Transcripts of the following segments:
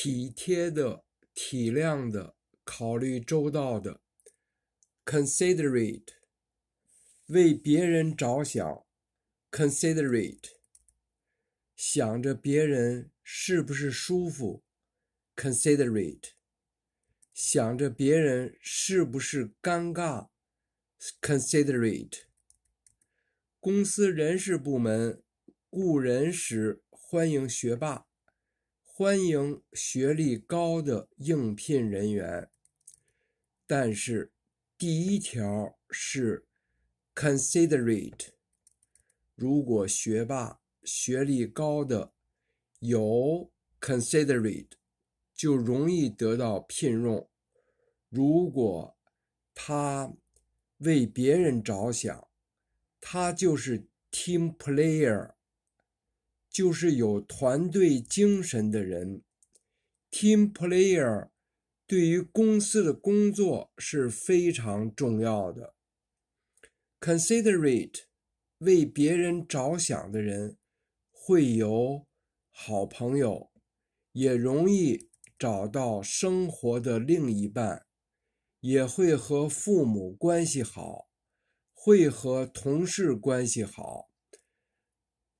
体贴的、体谅的、考虑周到的，considerate，为别人着想，considerate，想着别人是不是舒服，considerate，想着别人是不是尴尬，considerate。公司人事部门雇人时欢迎学霸。欢迎学历高的应聘人员，但是第一条是 considerate。如果学霸学历高的有 considerate，就容易得到聘用。如果他为别人着想，他就是 team player。就是有团队精神的人，team player，对于公司的工作是非常重要的。Considerate，为别人着想的人，会有好朋友，也容易找到生活的另一半，也会和父母关系好，会和同事关系好。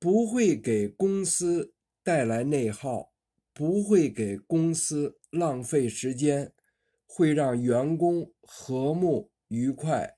不会给公司带来内耗，不会给公司浪费时间，会让员工和睦愉快。